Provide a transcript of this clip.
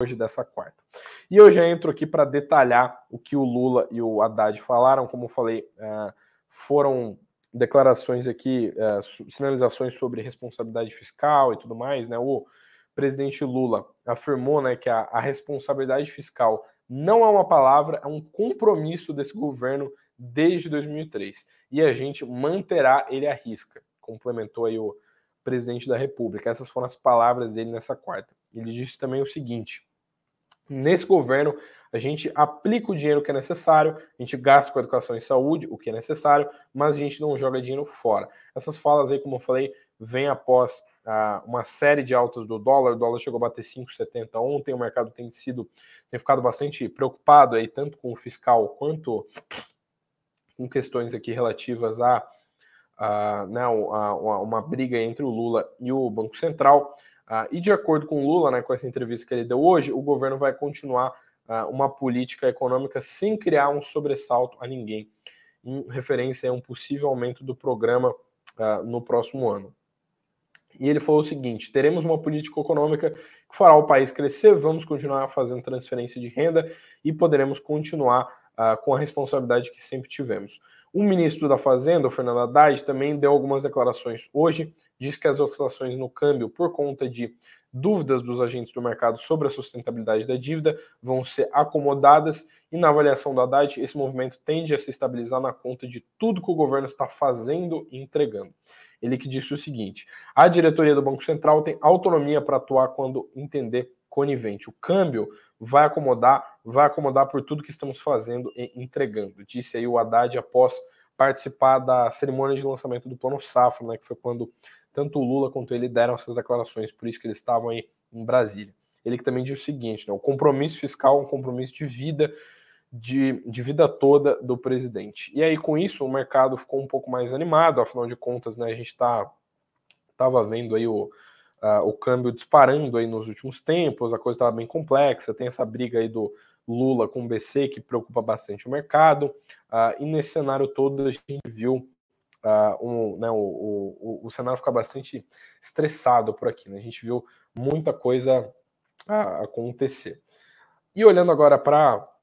hoje dessa quarta. E eu já entro aqui para detalhar o que o Lula e o Haddad falaram. Como falei, é, foram declarações aqui, é, sinalizações sobre responsabilidade fiscal e tudo mais. Né? O presidente Lula afirmou né, que a, responsabilidade fiscal não é uma palavra, é um compromisso desse governo desde 2003. E a gente manterá ele à risca, complementou aí o presidente da República. Essas foram as palavras dele nessa quarta. Ele disse também o seguinte: Nesse governo, a gente aplica o dinheiro que é necessário, a gente gasta com educação e saúde o que é necessário, mas a gente não joga dinheiro fora. Essas falas aí, como eu falei, vem após ah, uma série de altas do dólar. O dólar chegou a bater 5,70 ontem, o mercado tem sido tem ficado bastante preocupado aí, tanto com o fiscal quanto com questões aqui relativas a, a, né, a, a uma briga entre o Lula e o Banco Central. Ah, e de acordo com Lula, né, com essa entrevista que ele deu hoje, o governo vai continuar ah, uma política econômica sem criar um sobressalto a ninguém, em referência a um possível aumento do programa ah, no próximo ano. E ele falou o seguinte: teremos uma política econômica que fará o país crescer, vamos continuar fazendo transferência de renda e poderemos continuar ah, com a responsabilidade que sempre tivemos. O ministro da Fazenda, o Fernando Haddad, também deu algumas declarações hoje, diz que as oscilações no câmbio por conta de dúvidas dos agentes do mercado sobre a sustentabilidade da dívida vão ser acomodadas e na avaliação da Haddad, esse movimento tende a se estabilizar na conta de tudo que o governo está fazendo e entregando. Ele que disse o seguinte: a diretoria do Banco Central tem autonomia para atuar quando entender conivente. O câmbio vai acomodar, vai acomodar por tudo que estamos fazendo e entregando. Disse aí o Haddad após participar da cerimônia de lançamento do Plano Safra, né, que foi quando tanto o Lula quanto ele deram essas declarações, por isso que eles estavam aí em Brasília. Ele que também disse o seguinte, né, o compromisso fiscal é um compromisso de vida, de, de vida toda do presidente. E aí, com isso, o mercado ficou um pouco mais animado, afinal de contas, né, a gente está estava vendo aí o, uh, o câmbio disparando aí nos últimos tempos, a coisa estava bem complexa, tem essa briga aí do Lula com o BC que preocupa bastante o mercado, uh, e nesse cenário todo a gente viu ah, um, né, o, o, o, cenário ficar bastante estressado por aqui, né? a gente viu muita coisa acontecer. E olhando agora para